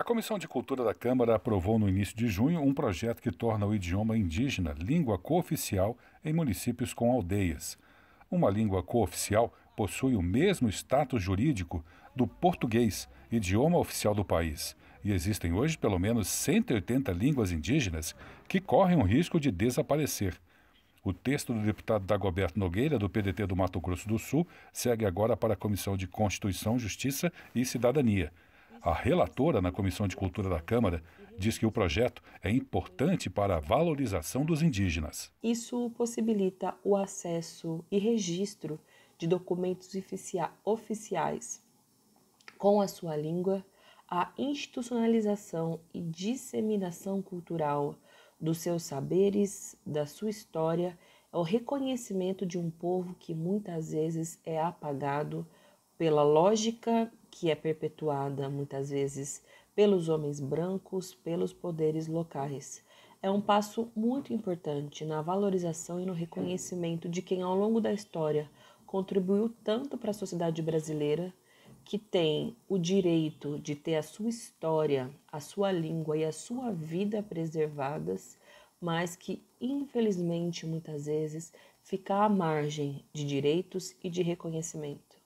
A Comissão de Cultura da Câmara aprovou no início de junho um projeto que torna o idioma indígena língua cooficial em municípios com aldeias. Uma língua cooficial possui o mesmo status jurídico do português, idioma oficial do país, e existem hoje pelo menos 180 línguas indígenas que correm o risco de desaparecer. O texto do deputado Dagoberto Nogueira, do PDT do Mato Grosso do Sul, segue agora para a Comissão de Constituição, Justiça e Cidadania. A relatora na Comissão de Cultura da Câmara diz que o projeto é importante para a valorização dos indígenas. Isso possibilita o acesso e registro de documentos oficiais com a sua língua, a institucionalização e disseminação cultural dos seus saberes, da sua história, o reconhecimento de um povo que muitas vezes é apagado pela lógica que é perpetuada muitas vezes pelos homens brancos, pelos poderes locais. É um passo muito importante na valorização e no reconhecimento de quem, ao longo da história, contribuiu tanto para a sociedade brasileira que tem o direito de ter a sua história, a sua língua e a sua vida preservadas, mas que infelizmente muitas vezes fica à margem de direitos e de reconhecimento.